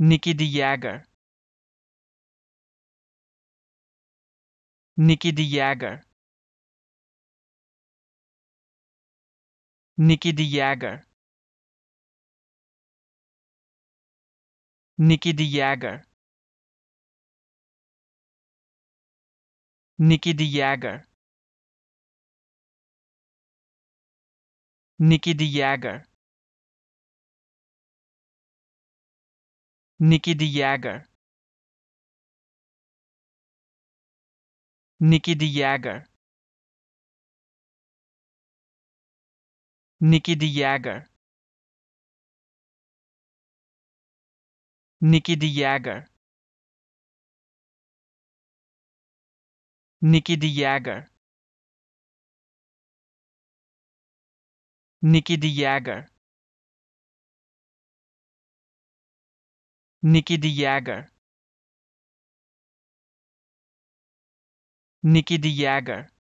Nikki the Jager. Nikki the Jager. Nikki the Jager. Nikki the Jager. Nikki the Jager. Nicky de Jager. Nicky de Jager Nicky de Jager Nicky de Jager Nicky de Jager Nicky de Jager Nicky de Jager Nikki the Jagger. Nikki the Jagger.